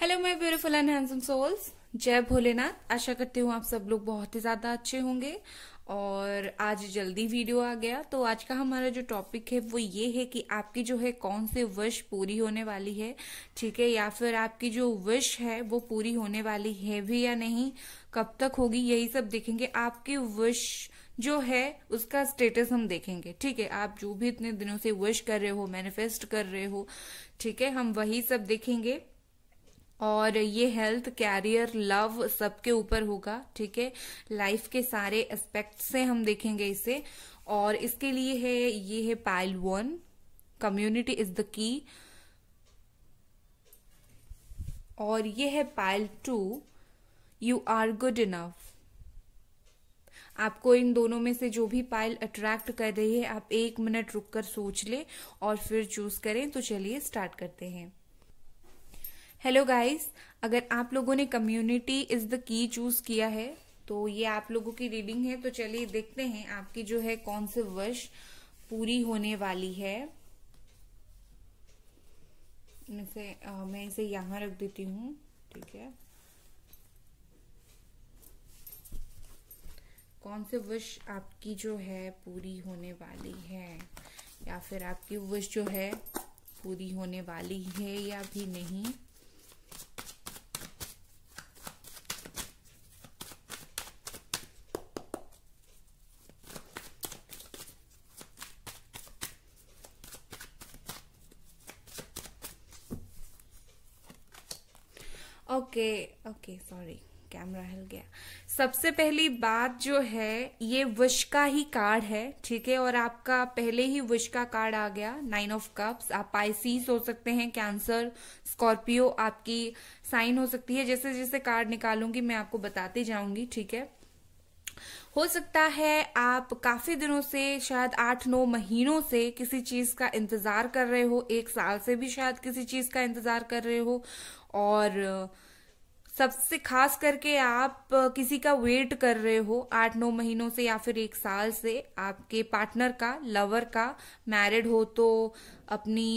Hello my beautiful and handsome souls जय भोलेनाथ आशा करती हूँ आप सब लोग बहुत ही ज़्यादा अच्छे होंगे और आज जल्दी वीडियो आ गया तो आज का हमारा जो टॉपिक है वो ये है कि आपकी जो है कौन से विश पूरी होने वाली है ठीक है या फिर आपकी जो विश है वो पूरी होने वाली है भी या नहीं कब तक होगी यही सब देखेंगे आपकी विश जो है उसका स्टेटस हम देखेंगे ठीक है आप जो भी इतने दिनों से विश कर रहे हो मैनिफेस्ट कर रहे हो ठीक है हम वही सब देखेंगे और ये हेल्थ कैरियर लव सबके ऊपर होगा ठीक है लाइफ के सारे एस्पेक्ट से हम देखेंगे इसे और इसके लिए है ये है pile one community is the key और ये है pile two you are good enough आपको इन दोनों में से जो भी पाइल अट्रैक्ट कर रही है आप एक मिनट रुक कर सोच ले और फिर चूज करें तो चलिए स्टार्ट करते हैं हेलो गाइस अगर आप लोगों ने community is the key choose किया है तो ये आप लोगों की रीडिंग है तो चलिए देखते हैं आपकी जो है कौन से वर्ष पूरी होने वाली है इसे आ, मैं इसे यहां रख देती हूँ ठीक है कौन से विश आपकी जो है पूरी होने वाली है या फिर आपकी विश जो है पूरी होने वाली है या भी नहीं ओके ओके सॉरी कैमरा हिल गया सबसे पहली बात जो है ये विश का ही कार्ड है ठीक है और आपका पहले ही विश का कार्ड आ गया नाइन ऑफ कप्स आप पाइसीस हो सकते हैं कैंसर स्कॉर्पियो आपकी साइन हो सकती है जैसे जैसे कार्ड निकालूंगी मैं आपको बताती जाऊंगी ठीक है हो सकता है आप काफी दिनों से शायद आठ नौ महीनों से किसी चीज का इंतजार कर रहे हो एक साल से भी शायद किसी चीज का इंतजार कर रहे हो और सबसे खास करके आप किसी का वेट कर रहे हो आठ नौ महीनों से या फिर एक साल से आपके पार्टनर का लवर का मैरिड हो तो अपनी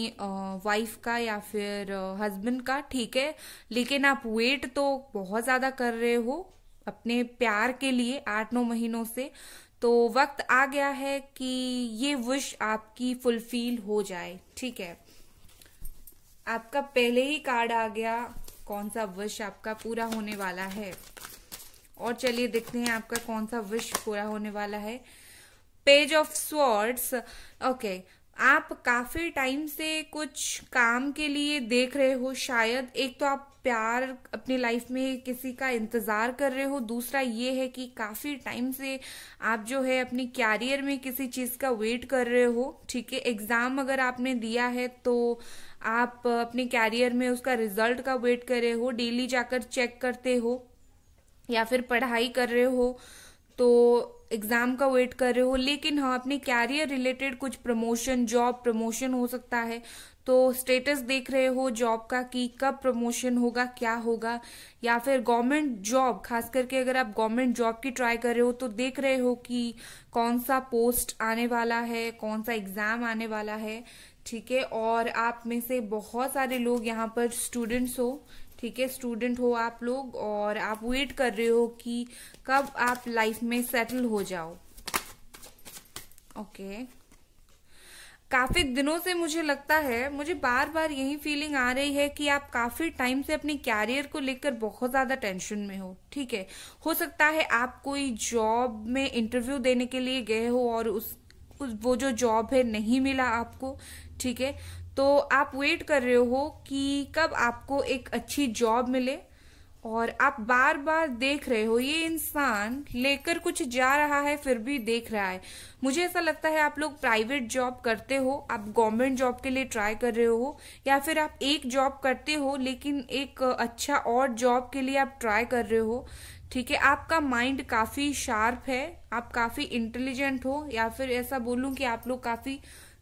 वाइफ का या फिर हस्बैंड का ठीक है लेकिन आप वेट तो बहुत ज़्यादा कर रहे हो अपने प्यार के लिए आठ नौ महीनों से तो वक्त आ गया है कि ये विश आपकी फुलफिल हो जाए ठीक है आपका पहले ही कार्ड आ गया कौन सा विश आपका पूरा होने वाला है और चलिए देखते हैं आपका कौन सा विश पूरा होने वाला है पेज ऑफ स्वॉर्ड्स ओके आप काफ़ी टाइम से कुछ काम के लिए देख रहे हो शायद एक तो आप प्यार अपनी लाइफ में किसी का इंतज़ार कर रहे हो दूसरा ये है कि काफ़ी टाइम से आप जो है अपनी कैरियर में किसी चीज़ का वेट कर रहे हो ठीक है एग्ज़ाम अगर आपने दिया है तो आप अपने कैरियर में उसका रिजल्ट का वेट कर रहे हो डेली जाकर चेक करते हो या फिर पढ़ाई कर रहे हो तो एग्ज़ाम का वेट कर रहे हो लेकिन हाँ अपने कैरियर रिलेटेड कुछ प्रमोशन जॉब प्रमोशन हो सकता है तो स्टेटस देख रहे हो जॉब का कि कब प्रमोशन होगा क्या होगा या फिर गवर्नमेंट जॉब खास करके अगर आप गवर्नमेंट जॉब की ट्राई कर रहे हो तो देख रहे हो कि कौन सा पोस्ट आने वाला है कौन सा एग्ज़ाम आने वाला है ठीक है और आप में से बहुत सारे लोग यहाँ पर स्टूडेंट्स हो ठीक है स्टूडेंट हो आप लोग और आप वेट कर रहे हो कि कब आप लाइफ में सेटल हो जाओ ओके काफी दिनों से मुझे लगता है मुझे बार बार यही फीलिंग आ रही है कि आप काफी टाइम से अपने कैरियर को लेकर बहुत ज्यादा टेंशन में हो ठीक है हो सकता है आप कोई जॉब में इंटरव्यू देने के लिए गए हो और उस, उस वो जो जॉब है नहीं मिला आपको ठीक है तो आप वेट कर रहे हो कि कब आपको एक अच्छी जॉब मिले और आप बार बार देख रहे हो ये इंसान लेकर कुछ जा रहा है फिर भी देख रहा है मुझे ऐसा लगता है आप लोग प्राइवेट जॉब करते हो आप गवर्नमेंट जॉब के लिए ट्राई कर रहे हो या फिर आप एक जॉब करते हो लेकिन एक अच्छा और जॉब के लिए आप ट्राई कर रहे हो ठीक है आपका माइंड काफ़ी शार्प है आप काफ़ी इंटेलिजेंट हो या फिर ऐसा बोलूं कि आप लोग काफ़ी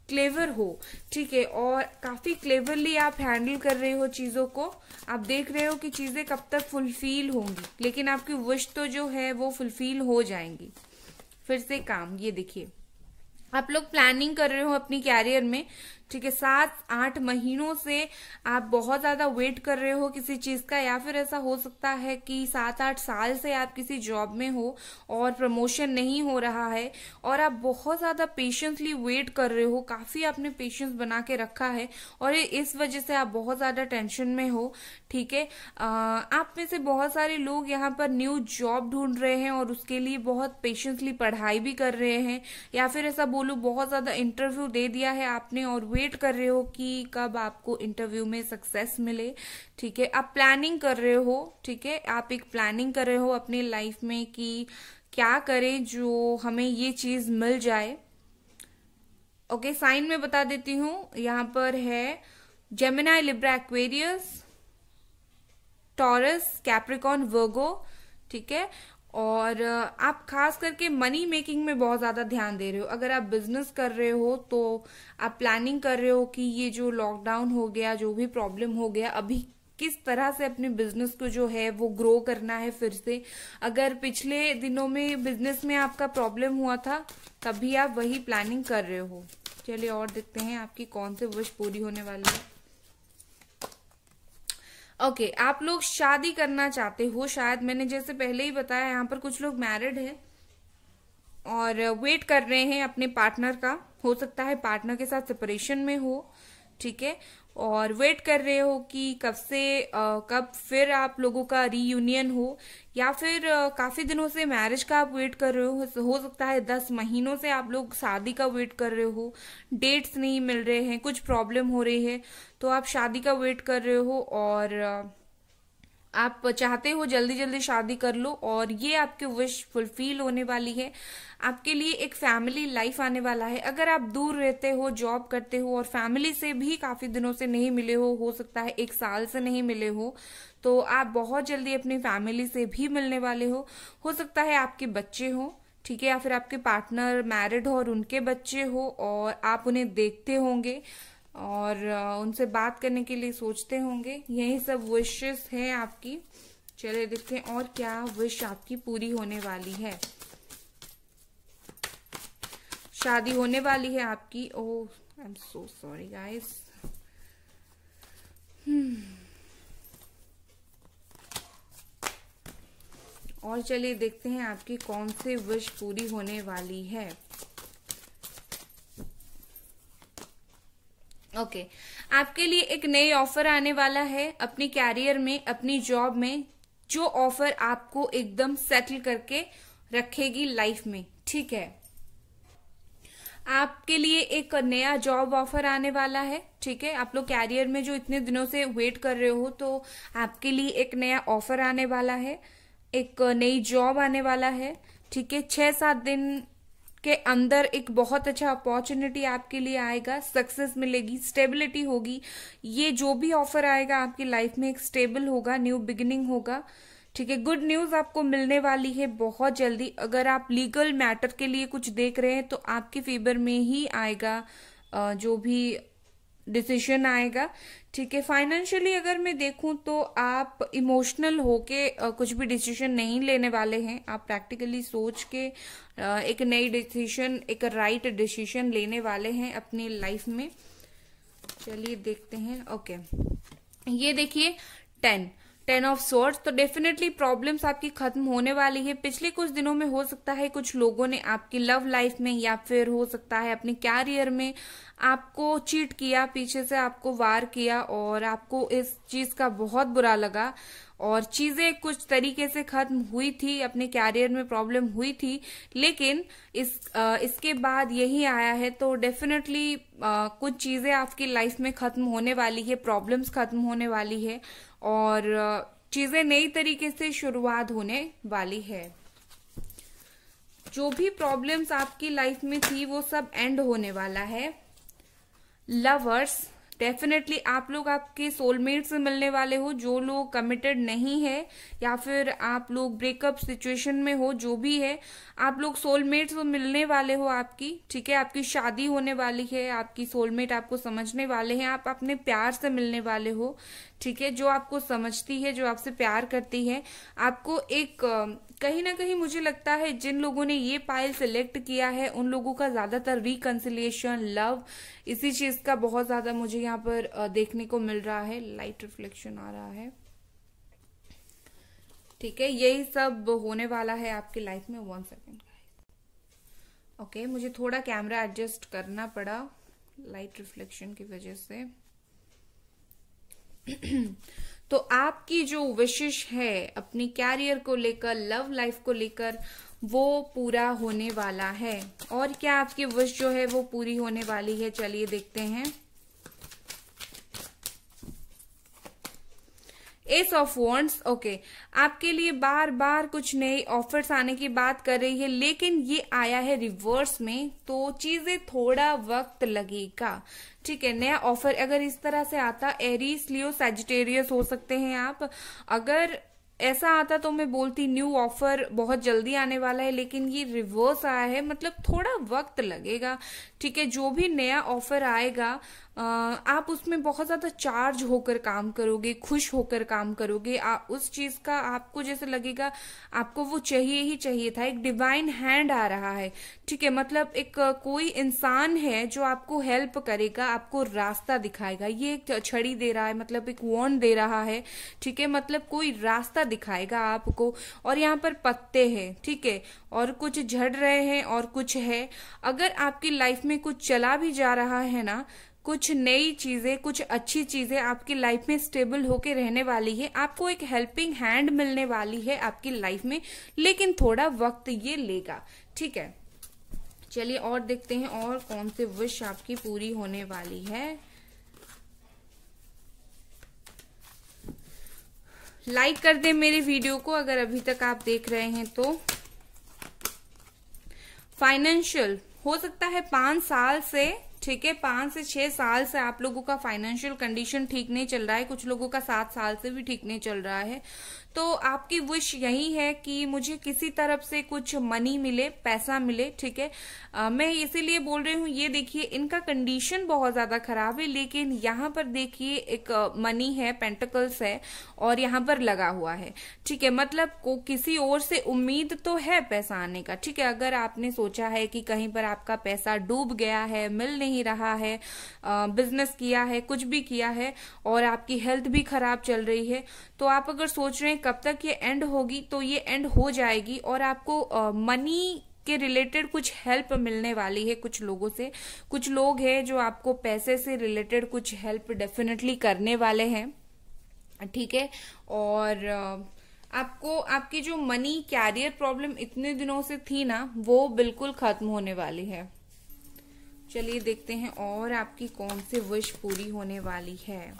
क्लेवर हो ठीक है और काफ़ी क्लेवरली आप हैंडल कर रहे हो चीज़ों को आप देख रहे हो कि चीज़ें कब तक फुलफिल होंगी लेकिन आपकी विश तो जो है वो फुलफिल हो जाएंगी फिर से काम ये देखिए आप लोग प्लानिंग कर रहे हो अपनी कैरियर में ठीक है सात आठ महीनों से आप बहुत ज्यादा वेट कर रहे हो किसी चीज का या फिर ऐसा हो सकता है कि सात आठ साल से आप किसी जॉब में हो और प्रमोशन नहीं हो रहा है और आप बहुत ज्यादा पेशेंसली वेट कर रहे हो काफी आपने पेशेंस बना के रखा है और इस वजह से आप बहुत ज्यादा टेंशन में हो ठीक है आप में से बहुत सारे लोग यहाँ पर न्यू जॉब ढूंढ रहे हैं और उसके लिए बहुत पेशेंसली पढ़ाई भी कर रहे हैं या फिर ऐसा बोलू बहुत ज्यादा इंटरव्यू दे दिया है आपने और वेट कर रहे हो कि कब आपको इंटरव्यू में सक्सेस मिले ठीक है आप प्लानिंग कर रहे हो ठीक है आप एक प्लानिंग कर रहे हो अपने लाइफ में कि क्या करें जो हमें ये चीज मिल जाए ओके साइन में बता देती हूं यहां पर है Gemini Libra Aquarius Taurus Capricorn Virgo ठीक है और आप खास करके मनी मेकिंग में बहुत ज़्यादा ध्यान दे रहे हो अगर आप बिजनेस कर रहे हो तो आप प्लानिंग कर रहे हो कि ये जो लॉकडाउन हो गया जो भी प्रॉब्लम हो गया अभी किस तरह से अपने बिजनेस को जो है वो ग्रो करना है फिर से अगर पिछले दिनों में बिजनेस में आपका प्रॉब्लम हुआ था तभी आप वही प्लानिंग कर रहे हो चलिए और देखते हैं आपकी कौन से विश पूरी होने वाली है ओके okay, आप लोग शादी करना चाहते हो शायद मैंने जैसे पहले ही बताया यहाँ पर कुछ लोग मैरिड है और वेट कर रहे हैं अपने पार्टनर का हो सकता है पार्टनर के साथ सेपरेशन में हो ठीक है और वेट कर रहे हो कि कब से आ, कब फिर आप लोगों का रीयूनियन हो या फिर काफ़ी दिनों से मैरिज का आप वेट कर रहे हो हो सकता है दस महीनों से आप लोग शादी का वेट कर रहे हो डेट्स नहीं मिल रहे हैं कुछ प्रॉब्लम हो रही है तो आप शादी का वेट कर रहे हो और आप चाहते हो जल्दी जल्दी शादी कर लो और ये आपकी विश फुलफिल होने वाली है आपके लिए एक फैमिली लाइफ आने वाला है अगर आप दूर रहते हो जॉब करते हो और फैमिली से भी काफी दिनों से नहीं मिले हो हो सकता है एक साल से नहीं मिले हो तो आप बहुत जल्दी अपनी फैमिली से भी मिलने वाले हो हो सकता है आपके बच्चे हो ठीक है या फिर आपके पार्टनर मैरिड हो और उनके बच्चे हो और आप उन्हें देखते होंगे और उनसे बात करने के लिए सोचते होंगे यही सब विशेस है आपकी चले देखते हैं और क्या विश आपकी पूरी होने वाली है शादी होने वाली है आपकी oh I am so sorry guys और चलिए देखते हैं आपकी कौन सी विश पूरी होने वाली है ओके okay. आपके लिए एक नई ऑफर आने वाला है अपने कैरियर में अपनी जॉब में जो ऑफर आपको एकदम सेटल करके रखेगी लाइफ में ठीक है आपके लिए एक नया जॉब ऑफर आने वाला है ठीक है आप लोग कैरियर में जो इतने दिनों से वेट कर रहे हो तो आपके लिए एक नया ऑफर आने वाला है एक नई जॉब आने वाला है ठीक है छह सात दिन के अंदर एक बहुत अच्छा अपॉर्चुनिटी आपके लिए आएगा सक्सेस मिलेगी स्टेबिलिटी होगी ये जो भी ऑफर आएगा आपकी लाइफ में एक स्टेबल होगा न्यू बिगिनिंग होगा ठीक है गुड न्यूज आपको मिलने वाली है बहुत जल्दी अगर आप लीगल मैटर के लिए कुछ देख रहे हैं तो आपके फेवर में ही आएगा जो भी डिसीजन आएगा ठीक है फाइनेंशियली अगर मैं देखूं तो आप इमोशनल होके कुछ भी डिसीजन नहीं लेने वाले हैं आप प्रैक्टिकली सोच के एक नई डिसीजन एक राइट डिसीजन लेने वाले हैं अपनी लाइफ में चलिए देखते हैं ओके ये देखिए टेन टेन ऑफ सोर्स तो डेफिनेटली प्रॉब्लम्स आपकी खत्म होने वाली है पिछले कुछ दिनों में हो सकता है कुछ लोगों ने आपकी लव लाइफ में या फिर हो सकता है अपने कैरियर में आपको चीट किया पीछे से आपको वार किया और आपको इस चीज का बहुत बुरा लगा और चीजें कुछ तरीके से खत्म हुई थी अपने कैरियर में प्रॉब्लम हुई थी लेकिन इस आ, इसके बाद यही आया है तो डेफिनेटली कुछ चीजें आपकी लाइफ में खत्म होने वाली है प्रॉब्लम्स खत्म होने वाली है और चीज़ें नई तरीके से शुरुआत होने वाली है जो भी प्रॉब्लम्स आपकी लाइफ में थी वो सब एंड होने वाला है लवर्स डेफिनेटली आप लोग आपके सोलमेट से मिलने वाले हो जो लोग कमिटेड नहीं है या फिर आप लोग ब्रेकअप सिचुएशन में हो जो भी है आप लोग सोलमेट से मिलने वाले हो आपकी ठीक है आपकी शादी होने वाली है आपकी सोलमेट आपको समझने वाले हैं आप अपने प्यार से मिलने वाले हो ठीक है जो आपको समझती है जो आपसे प्यार करती है आपको एक कहीं ना कहीं मुझे लगता है जिन लोगों ने ये पायल सिलेक्ट किया है उन लोगों का ज़्यादातर रिकन्सिलियेशन लव इसी चीज़ का बहुत ज़्यादा मुझे यहाँ पर देखने को मिल रहा है लाइट रिफ्लेक्शन आ रहा है ठीक है यही सब होने वाला है आपकी लाइफ में वन सेकेंड ओके मुझे थोड़ा कैमरा एडजस्ट करना पड़ा लाइट रिफ्लेक्शन की वजह से तो आपकी जो विशेष है अपनी कैरियर को लेकर लव लाइफ को लेकर वो पूरा होने वाला है और क्या आपकी विश जो है वो पूरी होने वाली है चलिए देखते हैं एस ऑफ वॉन्ट्स ओके आपके लिए बार बार कुछ नए ऑफर्स आने की बात कर रही है लेकिन ये आया है रिवर्स में तो चीजें थोड़ा वक्त लगेगा ठीक है नया ऑफर अगर इस तरह से आता एरीस लियो सेजिटेरियस हो सकते हैं आप अगर ऐसा आता तो मैं बोलती न्यू ऑफर बहुत जल्दी आने वाला है लेकिन ये रिवर्स आया है मतलब थोड़ा वक्त लगेगा ठीक है जो भी नया ऑफर आएगा आप उसमें बहुत ज़्यादा चार्ज होकर काम करोगे खुश होकर काम करोगे आ, उस चीज़ का आपको जैसे लगेगा आपको वो चाहिए ही चाहिए था एक डिवाइन हैंड आ रहा है ठीक है मतलब एक कोई इंसान है जो आपको हेल्प करेगा आपको रास्ता दिखाएगा ये एक छड़ी दे रहा है मतलब एक वन दे रहा है ठीक है मतलब कोई रास्ता दिखाएगा आपको और यहाँ पर पत्ते हैं ठीक है और कुछ झड़ रहे हैं और कुछ है अगर आपकी लाइफ में कुछ चला भी जा रहा है ना कुछ नई चीजें कुछ अच्छी चीजें आपकी लाइफ में स्टेबल होके रहने वाली है आपको एक हेल्पिंग हैंड मिलने वाली है आपकी लाइफ में लेकिन थोड़ा वक्त ये लेगा ठीक है चलिए और देखते हैं और कौन से विश आपकी पूरी होने वाली है लाइक कर दें मेरे वीडियो को अगर अभी तक आप देख रहे हैं तो फाइनेंशियल हो सकता है पांच साल से ठीक है पांच से छह साल से आप लोगों का फाइनेंशियल कंडीशन ठीक नहीं चल रहा है कुछ लोगों का सात साल से भी ठीक नहीं चल रहा है तो आपकी विश यही है कि मुझे किसी तरफ से कुछ मनी मिले पैसा मिले ठीक है मैं इसीलिए बोल रही हूँ ये देखिए इनका कंडीशन बहुत ज़्यादा ख़राब है लेकिन यहाँ पर देखिए एक मनी है पेंटिकल्स है और यहाँ पर लगा हुआ है ठीक है मतलब को किसी और से उम्मीद तो है पैसा आने का ठीक है अगर आपने सोचा है कि कहीं पर आपका पैसा डूब गया है मिल नहीं रहा है बिजनेस किया है कुछ भी किया है और आपकी हेल्थ भी खराब चल रही है तो आप अगर सोच रहे हैं कब तक ये एंड होगी तो ये एंड हो जाएगी और आपको मनी के रिलेटेड कुछ हेल्प मिलने वाली है कुछ लोगों से कुछ लोग हैं जो आपको पैसे से रिलेटेड कुछ हेल्प डेफिनेटली करने वाले हैं ठीक है और आपको आपकी जो मनी कैरियर प्रॉब्लम इतने दिनों से थी ना वो बिल्कुल खत्म होने वाली है चलिए देखते हैं और आपकी कौन सी विश पूरी होने वाली है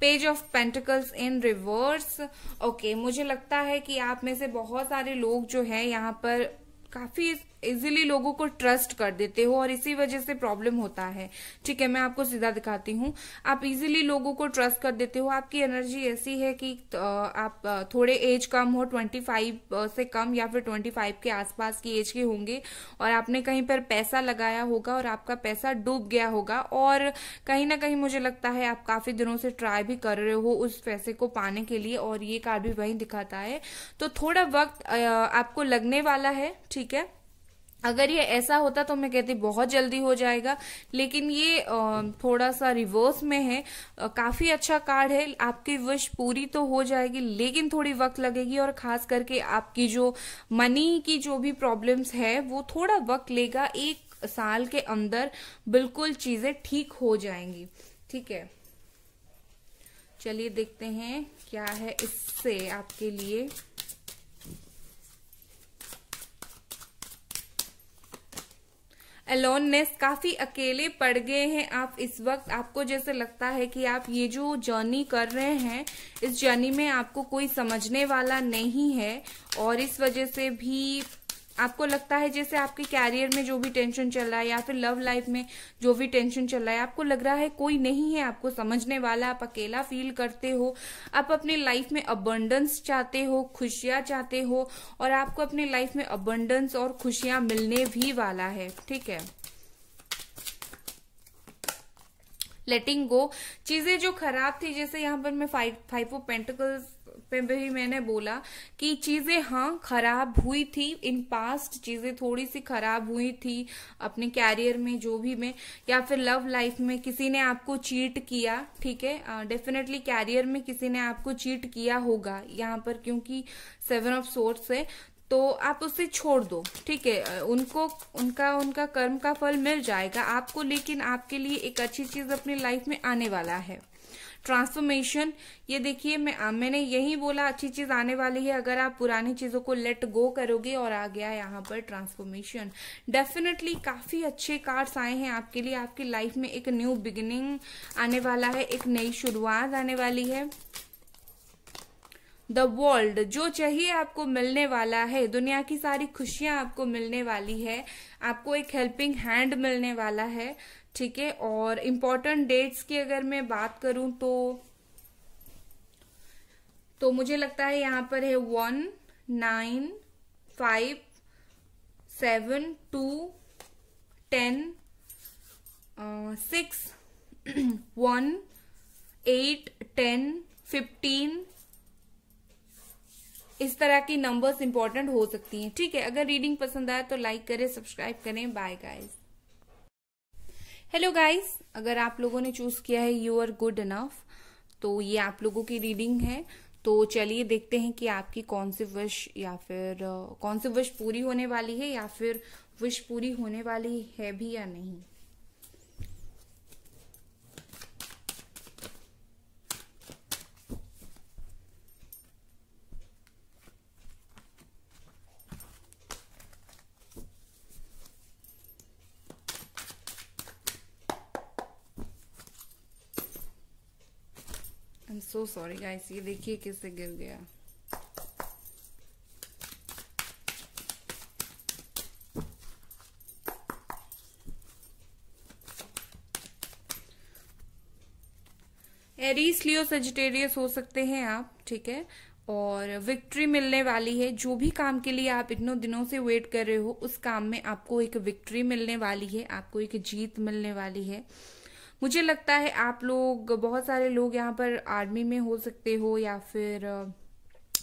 page of pentacles in reverse okay मुझे लगता है कि आप में से बहुत सारे लोग जो है यहाँ पर काफी इजिली लोगों को ट्रस्ट कर देते हो और इसी वजह से प्रॉब्लम होता है ठीक है मैं आपको सीधा दिखाती हूँ आप इजिली लोगों को ट्रस्ट कर देते हो आपकी एनर्जी ऐसी है कि आप थोड़े एज कम हो 25 से कम या फिर 25 के आसपास की एज के होंगे और आपने कहीं पर पैसा लगाया होगा और आपका पैसा डूब गया होगा और कहीं ना कहीं मुझे लगता है आप काफी दिनों से ट्राई भी कर रहे हो उस पैसे को पाने के लिए और ये कार्ड भी वही दिखाता है तो थोड़ा वक्त आपको लगने वाला है ठीक है अगर ये ऐसा होता तो मैं कहती बहुत जल्दी हो जाएगा लेकिन ये थोड़ा सा रिवर्स में है काफ़ी अच्छा कार्ड है आपकी विश पूरी तो हो जाएगी लेकिन थोड़ी वक्त लगेगी और ख़ास करके आपकी जो मनी की जो भी प्रॉब्लम्स है वो थोड़ा वक्त लेगा एक साल के अंदर बिल्कुल चीज़ें ठीक हो जाएंगी ठीक है चलिए देखते हैं क्या है इससे आपके लिए अलोननेस काफ़ी अकेले पड़ गए हैं आप इस वक्त आपको जैसे लगता है कि आप ये जो जर्नी कर रहे हैं इस जर्नी में आपको कोई समझने वाला नहीं है और इस वजह से भी आपको लगता है जैसे आपके कैरियर में जो भी टेंशन चल रहा है या फिर लव लाइफ में जो भी टेंशन चल रहा है आपको लग रहा है कोई नहीं है आपको समझने वाला आप अकेला फील करते हो आप अपने लाइफ में अबंडेंस चाहते हो खुशियां चाहते हो और आपको अपने लाइफ में अबंडेंस और खुशियां मिलने भी वाला है ठीक है लेटिंग गो चीजें जो खराब थी जैसे यहाँ पर मैं फाइव फाइव ऑफ पेंटिकल्स पे भी मैंने बोला कि चीज़ें हाँ खराब हुई थी इन पास्ट चीज़ें थोड़ी सी खराब हुई थी अपने कैरियर में जो भी में या फिर लव लाइफ में किसी ने आपको चीट किया ठीक है डेफिनेटली कैरियर में किसी ने आपको चीट किया होगा यहाँ पर क्योंकि सेवन ऑफ सोर्ट्स है तो आप उसे छोड़ दो ठीक है उनको उनका उनका कर्म का फल मिल जाएगा आपको लेकिन आपके लिए एक अच्छी चीज अपनी लाइफ में आने वाला है ट्रांसफॉर्मेशन ये देखिए मैं मैंने यही बोला अच्छी चीज आने वाली है अगर आप पुरानी चीजों को लेट गो करोगे और आ गया यहाँ पर ट्रांसफॉर्मेशन डेफिनेटली काफी अच्छे कार्ड्स आए हैं आपके लिए आपकी लाइफ में एक न्यू बिगिनिंग आने वाला है एक नई शुरुआत आने वाली है द वर्ल्ड जो चाहिए आपको मिलने वाला है दुनिया की सारी खुशियां आपको मिलने वाली है आपको एक हेल्पिंग हैंड मिलने वाला है ठीक है और इम्पोर्टेंट डेट्स की अगर मैं बात करूं तो तो मुझे लगता है यहाँ पर है one nine five seven two ten six one eight ten fifteen इस तरह की नंबर्स इंपॉर्टेंट हो सकती हैं ठीक है अगर रीडिंग पसंद आए तो लाइक करें सब्सक्राइब करें बाय गाइस हेलो गाइस अगर आप लोगों ने चूज किया है यू आर गुड इनफ तो ये आप लोगों की रीडिंग है तो चलिए देखते हैं कि आपकी कौन सी विश या फिर कौन सी विश पूरी होने वाली है या फिर विश पूरी होने वाली है भी या नहीं एम सो सॉरी गाइस ये देखिए किससे गिर गया एरीस लियो सजिटेरियस हो सकते हैं आप ठीक है और विक्ट्री मिलने वाली है जो भी काम के लिए आप इतनों दिनों से वेट कर रहे हो उस काम में आपको एक विक्ट्री मिलने वाली है आपको एक जीत मिलने वाली है मुझे लगता है आप लोग बहुत सारे लोग यहाँ पर आर्मी में हो सकते हो या फिर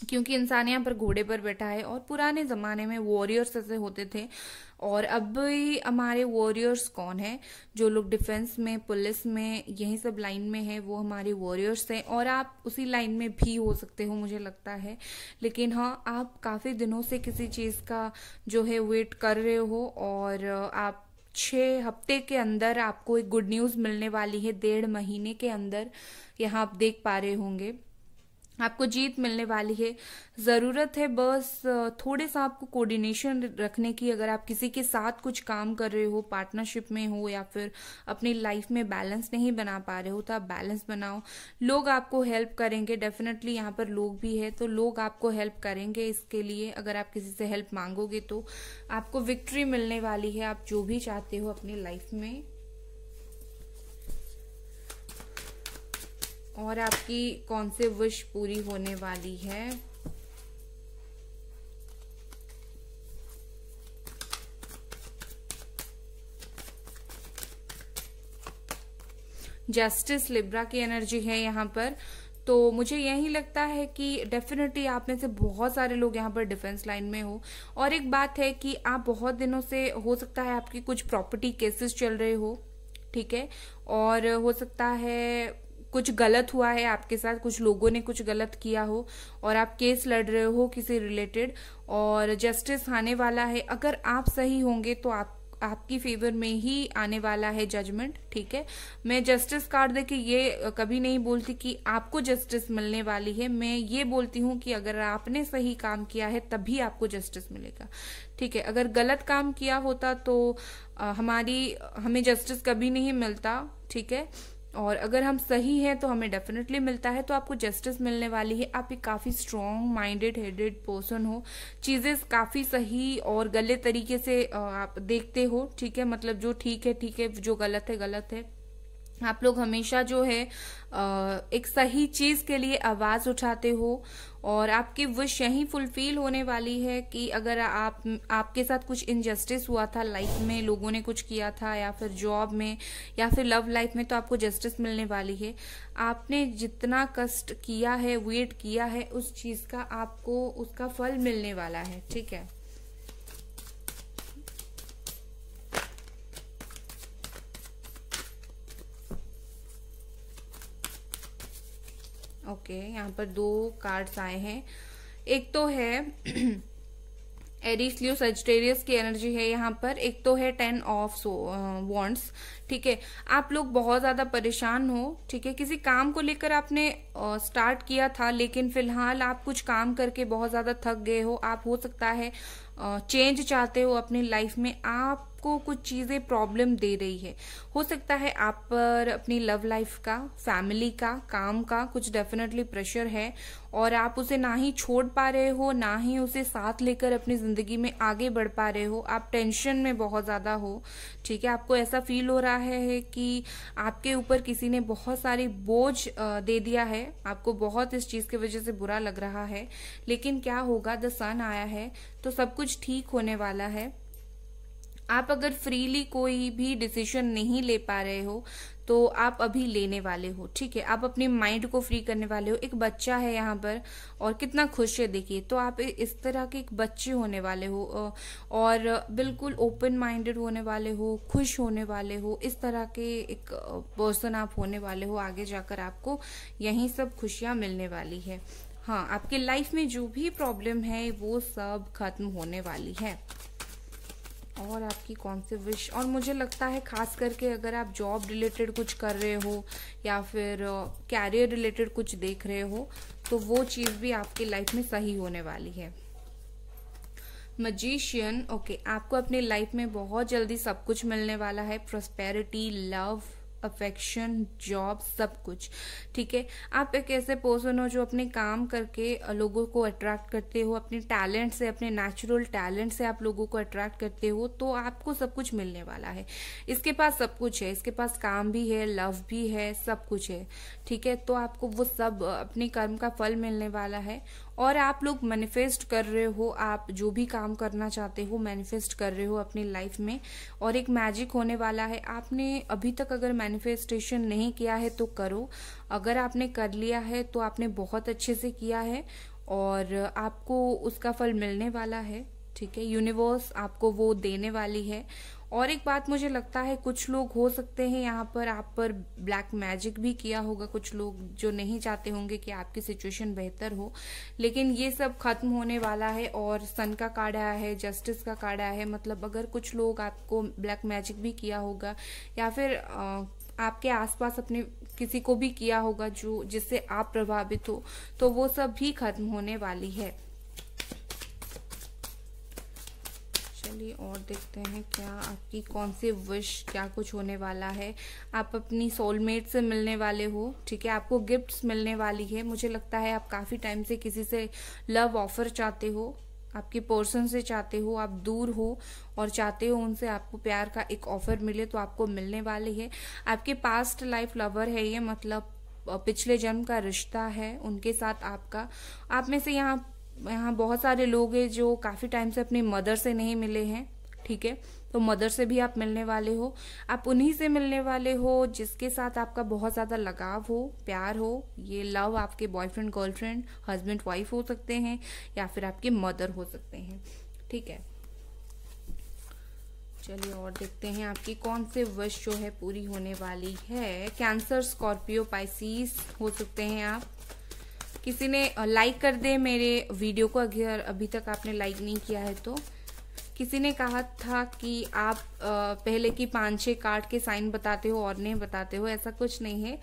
क्योंकि इंसान यहाँ पर घोड़े पर बैठा है और पुराने ज़माने में वॉरियर्स ऐसे होते थे और अब भी हमारे वॉरियर्स कौन है जो लोग डिफेंस में पुलिस में यही सब लाइन में है वो हमारे वॉरियर्स हैं और आप उसी लाइन में भी हो सकते हो मुझे लगता है लेकिन हाँ आप काफ़ी दिनों से किसी चीज़ का जो है वेट कर रहे हो और आप छः हफ्ते के अंदर आपको एक गुड न्यूज़ मिलने वाली है डेढ़ महीने के अंदर यहाँ आप देख पा रहे होंगे आपको जीत मिलने वाली है ज़रूरत है बस थोड़े सा आपको कोऑर्डिनेशन रखने की अगर आप किसी के साथ कुछ काम कर रहे हो पार्टनरशिप में हो या फिर अपनी लाइफ में बैलेंस नहीं बना पा रहे हो तो आप बैलेंस बनाओ लोग आपको हेल्प करेंगे डेफिनेटली यहाँ पर लोग भी है तो लोग आपको हेल्प करेंगे इसके लिए अगर आप किसी से हेल्प मांगोगे तो आपको विक्ट्री मिलने वाली है आप जो भी चाहते हो अपनी लाइफ में और आपकी कौन से विश पूरी होने वाली है जस्टिस लिब्रा की एनर्जी है यहाँ पर तो मुझे यही लगता है कि डेफिनेटली आप में से बहुत सारे लोग यहाँ पर डिफेंस लाइन में हो और एक बात है कि आप बहुत दिनों से हो सकता है आपकी कुछ प्रॉपर्टी केसेस चल रहे हो ठीक है और हो सकता है कुछ गलत हुआ है आपके साथ कुछ लोगों ने कुछ गलत किया हो और आप केस लड़ रहे हो किसी रिलेटेड और जस्टिस आने वाला है अगर आप सही होंगे तो आप आपकी फेवर में ही आने वाला है जजमेंट ठीक है मैं जस्टिस कार्ड देखे ये कभी नहीं बोलती कि आपको जस्टिस मिलने वाली है मैं ये बोलती हूँ कि अगर आपने सही काम किया है तभी आपको जस्टिस मिलेगा ठीक है अगर गलत काम किया होता तो आ, हमारी हमें जस्टिस कभी नहीं मिलता ठीक है और अगर हम सही हैं तो हमें डेफिनेटली मिलता है तो आपको जस्टिस मिलने वाली है आप एक काफ़ी स्ट्रॉन्ग माइंडेड हेडेड पर्सन हो चीज़ें काफ़ी सही और गलत तरीके से आप देखते हो ठीक है मतलब जो ठीक है ठीक है जो गलत है गलत है आप लोग हमेशा जो है एक सही चीज़ के लिए आवाज़ उठाते हो और आपकी विश यहीं फुलफिल होने वाली है कि अगर आप आपके साथ कुछ इनजस्टिस हुआ था लाइफ में लोगों ने कुछ किया था या फिर जॉब में या फिर लव लाइफ में तो आपको जस्टिस मिलने वाली है आपने जितना कष्ट किया है वेट किया है उस चीज़ का आपको उसका फल मिलने वाला है ठीक है ओके यहाँ पर दो कार्ड्स आए हैं एक तो है एरिस लियो सजिटेरियस की एनर्जी है यहाँ पर एक तो है टेन ऑफ वॉन्ट्स ठीक है आप लोग बहुत ज़्यादा परेशान हो ठीक है किसी काम को लेकर आपने आ, स्टार्ट किया था लेकिन फिलहाल आप कुछ काम करके बहुत ज़्यादा थक गए हो आप हो सकता है चेंज चाहते हो अपनी लाइफ में आप आपको कुछ चीज़ें प्रॉब्लम दे रही है हो सकता है आप पर अपनी लव लाइफ का फैमिली का काम का कुछ डेफिनेटली प्रेशर है और आप उसे ना ही छोड़ पा रहे हो ना ही उसे साथ लेकर अपनी ज़िंदगी में आगे बढ़ पा रहे हो आप टेंशन में बहुत ज़्यादा हो ठीक है आपको ऐसा फील हो रहा है कि आपके ऊपर किसी ने बहुत सारी बोझ दे दिया है आपको बहुत इस चीज़ की वजह से बुरा लग रहा है लेकिन क्या होगा द सन आया है तो सब कुछ ठीक होने वाला है आप अगर फ्रीली कोई भी डिसीजन नहीं ले पा रहे हो तो आप अभी लेने वाले हो ठीक है आप अपने माइंड को फ्री करने वाले हो एक बच्चा है यहाँ पर और कितना खुश है देखिए तो आप इस तरह के एक बच्चे होने वाले हो और बिल्कुल ओपन माइंडेड होने वाले हो खुश होने वाले हो इस तरह के एक पर्सन आप होने वाले हो आगे जाकर आपको यही सब खुशियाँ मिलने वाली है हाँ आपके लाइफ में जो भी प्रॉब्लम है वो सब खत्म होने वाली है और आपकी कौन सी विश और मुझे लगता है खास करके अगर आप जॉब रिलेटेड कुछ कर रहे हो या फिर कैरियर रिलेटेड कुछ देख रहे हो तो वो चीज़ भी आपकी लाइफ में सही होने वाली है मजिशियन ओके okay, आपको अपनी लाइफ में बहुत जल्दी सब कुछ मिलने वाला है प्रोस्पेरिटी लव अफेक्शन जॉब सब कुछ ठीक है आप एक ऐसे पर्सन हो जो अपने काम करके लोगों को अट्रैक्ट करते हो अपने टैलेंट से अपने नेचुरल टैलेंट से आप लोगों को अट्रैक्ट करते हो तो आपको सब कुछ मिलने वाला है इसके पास सब कुछ है इसके पास काम भी है लव भी है सब कुछ है ठीक है तो आपको वो सब अपने कर्म का फल मिलने वाला है और आप लोग मैनिफेस्ट कर रहे हो आप जो भी काम करना चाहते हो मैनिफेस्ट कर रहे हो अपनी लाइफ में और एक मैजिक होने वाला है आपने अभी तक अगर मैनिफेस्टेशन नहीं किया है तो करो अगर आपने कर लिया है तो आपने बहुत अच्छे से किया है और आपको उसका फल मिलने वाला है ठीक है यूनिवर्स आपको वो देने वाली है और एक बात मुझे लगता है कुछ लोग हो सकते हैं यहाँ पर आप पर ब्लैक मैजिक भी किया होगा कुछ लोग जो नहीं चाहते होंगे कि आपकी सिचुएशन बेहतर हो लेकिन ये सब खत्म होने वाला है और सन का कार्ड आया है जस्टिस का कार्ड आया है मतलब अगर कुछ लोग आपको ब्लैक मैजिक भी किया होगा या फिर आ, आपके आसपास अपने किसी को भी किया होगा जो जिससे आप प्रभावित हो तो वो सब भी खत्म होने वाली है चलिए और देखते हैं क्या आपकी कौन सी विश क्या कुछ होने वाला है आप अपनी सोलमेट से मिलने वाले हो ठीक है आपको गिफ्ट्स मिलने वाली है मुझे लगता है आप काफ़ी टाइम से किसी से लव ऑफर चाहते हो आपके पर्सन से चाहते हो आप दूर हो और चाहते हो उनसे आपको प्यार का एक ऑफर मिले तो आपको मिलने वाली है आपके पास्ट लाइफ लवर है ये मतलब पिछले जन्म का रिश्ता है उनके साथ आपका आप में से यहाँ यहाँ बहुत सारे लोग हैं जो काफ़ी टाइम से अपने मदर से नहीं मिले हैं ठीक है तो मदर से भी आप मिलने वाले हो आप उन्हीं से मिलने वाले हो जिसके साथ आपका बहुत ज़्यादा लगाव हो प्यार हो ये लव आपके बॉयफ्रेंड गर्लफ्रेंड हस्बैंड वाइफ हो सकते हैं या फिर आपके मदर हो सकते हैं ठीक है चलिए और देखते हैं आपकी कौन से वश जो है पूरी होने वाली है कैंसर स्कॉर्पियो पाइसिस हो सकते हैं आप किसी ने लाइक कर दे मेरे वीडियो को अगर अभी तक आपने लाइक नहीं किया है तो किसी ने कहा था कि आप पहले की पांच छह कार्ड के साइन बताते हो और नहीं बताते हो ऐसा कुछ नहीं है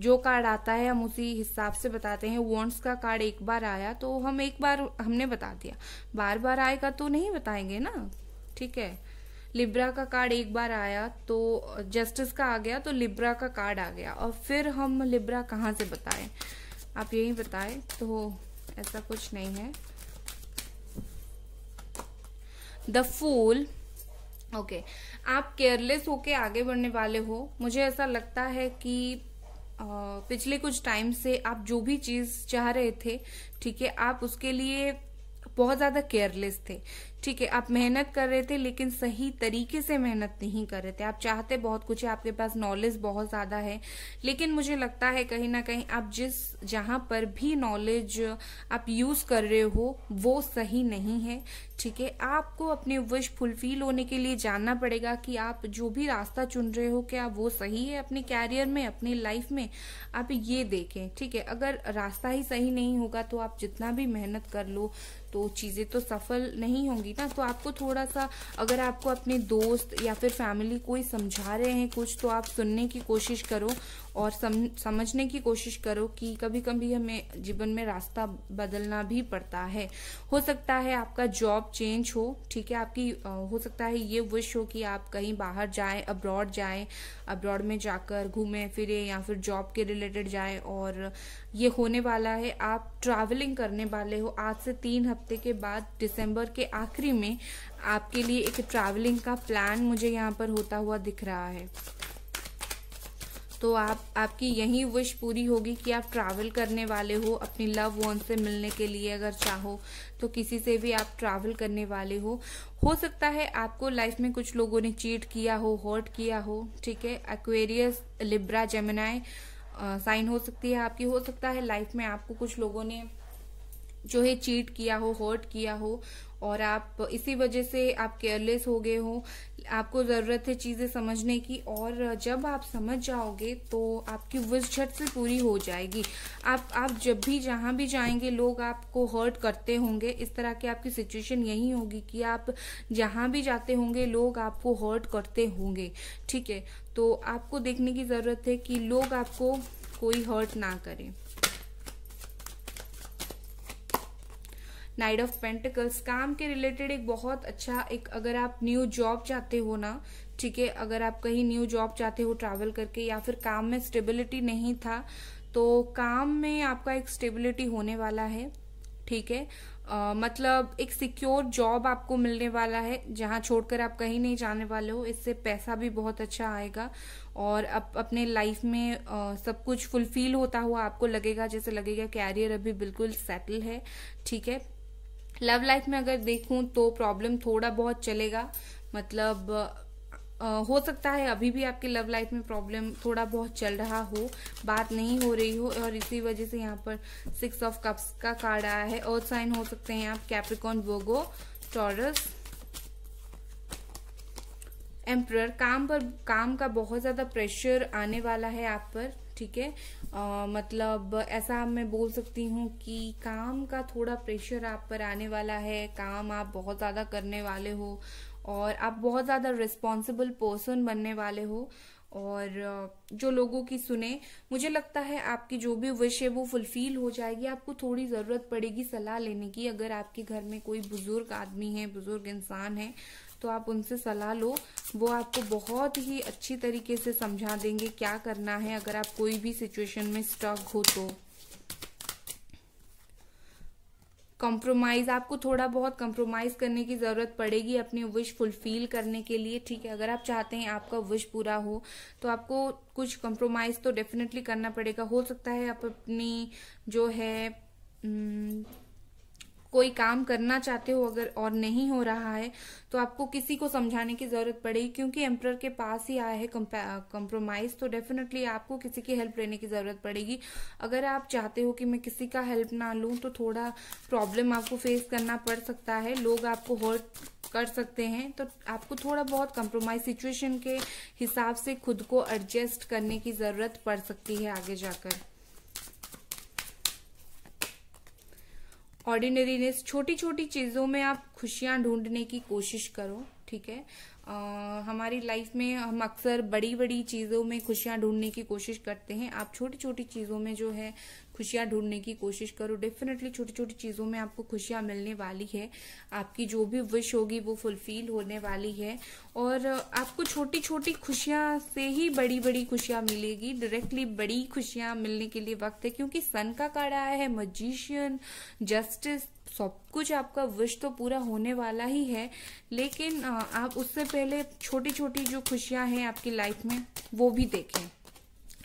जो कार्ड आता है हम उसी हिसाब से बताते हैं वॉन्ट्स का कार्ड एक बार आया तो हम एक बार हमने बता दिया बार बार आएगा तो नहीं बताएंगे ना ठीक है लिब्रा का कार्ड एक बार आया तो जस्टिस का आ गया तो लिब्रा का कार्ड आ गया और फिर हम लिब्रा कहाँ से बताएं आप यही बताएं तो ऐसा कुछ नहीं है द फूल ओके आप केयरलेस होके आगे बढ़ने वाले हो मुझे ऐसा लगता है कि पिछले कुछ टाइम से आप जो भी चीज चाह रहे थे ठीक है आप उसके लिए बहुत ज्यादा केयरलेस थे ठीक है आप मेहनत कर रहे थे लेकिन सही तरीके से मेहनत नहीं कर रहे थे आप चाहते बहुत कुछ है आपके पास नॉलेज बहुत ज़्यादा है लेकिन मुझे लगता है कहीं ना कहीं आप जिस जहां पर भी नॉलेज आप यूज़ कर रहे हो वो सही नहीं है ठीक है आपको अपने विश फुलफिल होने के लिए जानना पड़ेगा कि आप जो भी रास्ता चुन रहे हो क्या वो सही है अपने कैरियर में अपनी लाइफ में आप ये देखें ठीक है अगर रास्ता ही सही नहीं होगा तो आप जितना भी मेहनत कर लो तो चीज़ें तो सफल नहीं होंगी होगी ना तो आपको थोड़ा सा अगर आपको अपने दोस्त या फिर फैमिली कोई समझा रहे हैं कुछ तो आप सुनने की कोशिश करो और सम, समझने की कोशिश करो कि कभी कभी हमें जीवन में रास्ता बदलना भी पड़ता है हो सकता है आपका जॉब चेंज हो ठीक है आपकी हो सकता है ये विश हो कि आप कहीं बाहर जाए अब्रॉड जाए अब्रॉड में जाकर घूमें फिरे या फिर जॉब के रिलेटेड जाए और ये होने वाला है आप ट्रैवलिंग करने वाले हो आज से तीन हफ्ते के बाद दिसंबर के आखिरी थ्री में आपके लिए एक ट्रैवलिंग का प्लान मुझे यहाँ पर होता हुआ दिख रहा है तो आप आपकी यही विश पूरी होगी कि आप ट्रैवल करने वाले हो अपनी लव वन से मिलने के लिए अगर चाहो तो किसी से भी आप ट्रैवल करने वाले हो हो सकता है आपको लाइफ में कुछ लोगों ने चीट किया हो हॉट किया हो ठीक है एक्वेरियस लिब्रा जेमिनाई साइन हो सकती है आपकी हो सकता है लाइफ में आपको कुछ लोगों ने जो है चीट किया हो हॉट किया हो और आप इसी वजह से आप केयरलेस हो गए हो आपको ज़रूरत है चीज़ें समझने की और जब आप समझ जाओगे तो आपकी विश झट से पूरी हो जाएगी आप आप जब भी जहाँ भी जाएंगे लोग आपको हर्ट करते होंगे इस तरह की आपकी सिचुएशन यही होगी कि आप जहाँ भी जाते होंगे लोग आपको हर्ट करते होंगे ठीक है तो आपको देखने की ज़रूरत है कि लोग आपको कोई हर्ट ना करें नाइट ऑफ पेंटिकल्स काम के रिलेटेड एक बहुत अच्छा एक अगर आप न्यू जॉब चाहते हो ना ठीक है अगर आप कहीं न्यू जॉब चाहते हो ट्रैवल करके या फिर काम में स्टेबिलिटी नहीं था तो काम में आपका एक स्टेबिलिटी होने वाला है ठीक है मतलब एक सिक्योर जॉब आपको मिलने वाला है जहाँ छोड़कर आप कहीं नहीं जाने वाले हो इससे पैसा भी बहुत अच्छा आएगा और आप अपने लाइफ में आ, सब कुछ फुलफिल होता हुआ आपको लगेगा जैसे लगेगा कैरियर अभी बिल्कुल सेटल है ठीक है लव लाइफ में अगर देखूं तो प्रॉब्लम थोड़ा बहुत चलेगा मतलब Uh, हो सकता है अभी भी आपके लव लाइफ में प्रॉब्लम थोड़ा बहुत चल रहा हो बात नहीं हो रही हो और इसी वजह से यहाँ पर सिक्स ऑफ कप्स का कार्ड आया है और साइन हो सकते हैं आप कैप्रिकॉन वोगो टॉरस एम्प्रर काम पर काम का बहुत ज़्यादा प्रेशर आने वाला है आप पर ठीक है मतलब ऐसा मैं बोल सकती हूँ कि काम का थोड़ा प्रेशर आप पर आने वाला है काम आप बहुत ज़्यादा करने वाले हो और आप बहुत ज़्यादा रिस्पॉन्सिबल पर्सन बनने वाले हो और जो लोगों की सुने मुझे लगता है आपकी जो भी विश है वो फुलफिल हो जाएगी आपको थोड़ी ज़रूरत पड़ेगी सलाह लेने की अगर आपके घर में कोई बुज़ुर्ग आदमी है बुज़ुर्ग इंसान है तो आप उनसे सलाह लो वो आपको बहुत ही अच्छी तरीके से समझा देंगे क्या करना है अगर आप कोई भी सिचुएशन में स्टक हो तो कॉम्प्रोमाइज़ आपको थोड़ा बहुत कॉम्प्रोमाइज़ करने की ज़रूरत पड़ेगी अपनी विश फुलफिल करने के लिए ठीक है अगर आप चाहते हैं आपका विश पूरा हो तो आपको कुछ कॉम्प्रोमाइज़ तो डेफिनेटली करना पड़ेगा हो सकता है आप अपनी जो है हम्म, कोई काम करना चाहते हो अगर और नहीं हो रहा है तो आपको किसी को समझाने की जरूरत पड़ेगी क्योंकि एम्प्रर के पास ही आया है कंप्रोमाइज तो डेफिनेटली आपको किसी की हेल्प लेने की जरूरत पड़ेगी अगर आप चाहते हो कि मैं किसी का हेल्प ना लूं तो थोड़ा प्रॉब्लम आपको फेस करना पड़ सकता है लोग आपको हर्ट कर सकते हैं तो आपको थोड़ा बहुत कंप्रोमाइज सिचुएशन के हिसाब से खुद को एडजस्ट करने की जरूरत पड़ सकती है आगे जाकर ऑर्डिनरीनेस छोटी छोटी चीज़ों में आप खुशियाँ ढूंढने की कोशिश करो ठीक है आ, हमारी लाइफ में हम अक्सर बड़ी बड़ी चीज़ों में खुशियाँ ढूंढने की कोशिश करते हैं आप छोटी छोटी चीज़ों में जो है खुशियाँ ढूंढने की कोशिश करो डेफिनेटली छोटी छोटी चीज़ों में आपको खुशियाँ मिलने वाली है आपकी जो भी विश होगी वो फुलफिल होने वाली है और आपको छोटी छोटी खुशियाँ से ही बड़ी बड़ी खुशियाँ मिलेगी डायरेक्टली बड़ी खुशियाँ मिलने के लिए वक्त है क्योंकि सन का कार्ड आया है मजिशियन जस्टिस सब कुछ आपका विश तो पूरा होने वाला ही है लेकिन आप उससे पहले छोटी छोटी जो खुशियां हैं आपकी लाइफ में वो भी देखें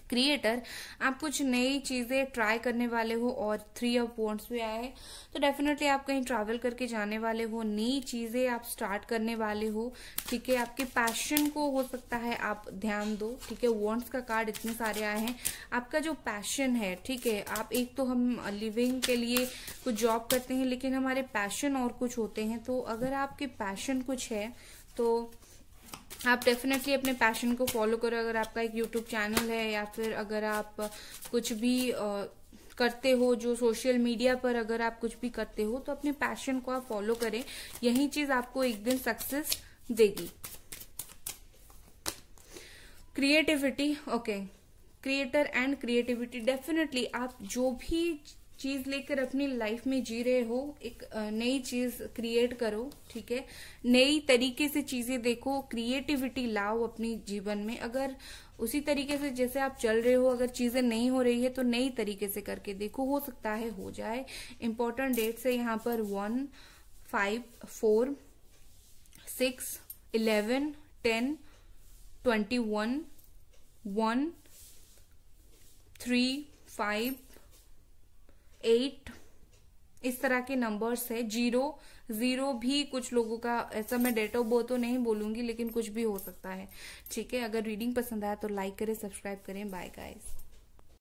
क्रिएटर आप कुछ नई चीज़ें ट्राई करने वाले हो और थ्री ऑफ पॉइंट्स भी आया है तो डेफिनेटली आप कहीं ट्रैवल करके जाने वाले हो नई चीज़ें आप स्टार्ट करने वाले हो ठीक है आपके पैशन को हो सकता है आप ध्यान दो ठीक है वॉन्ट्स का कार्ड इतने सारे आए हैं आपका जो पैशन है ठीक है आप एक तो हम लिविंग के लिए कुछ जॉब करते हैं लेकिन हमारे पैशन और कुछ होते हैं तो अगर आपके पैशन कुछ है तो आप डेफिनेटली अपने पैशन को फॉलो करो अगर आपका एक यूट्यूब चैनल है या फिर अगर आप कुछ भी आ, करते हो जो सोशल मीडिया पर अगर आप कुछ भी करते हो तो अपने पैशन को आप फॉलो करें यही चीज आपको एक दिन सक्सेस देगी creativity okay creator and creativity definitely आप जो भी चीज लेकर अपनी लाइफ में जी रहे हो एक नई चीज क्रिएट करो ठीक है नई तरीके से चीजें देखो क्रिएटिविटी लाओ अपनी जीवन में अगर उसी तरीके से जैसे आप चल रहे हो अगर चीजें नहीं हो रही है तो नई तरीके से करके देखो हो सकता है हो जाए इम्पोर्टेंट डेट्स है यहाँ पर one five four six eleven ten twenty one one three five eight इस तरह के नंबर्स है जीरो जीरो भी कुछ लोगों का ऐसा मैं डेट ऑफ बर्थ तो नहीं बोलूंगी लेकिन कुछ भी हो सकता है ठीक है अगर रीडिंग पसंद आया तो लाइक करें सब्सक्राइब करें बाय गाइस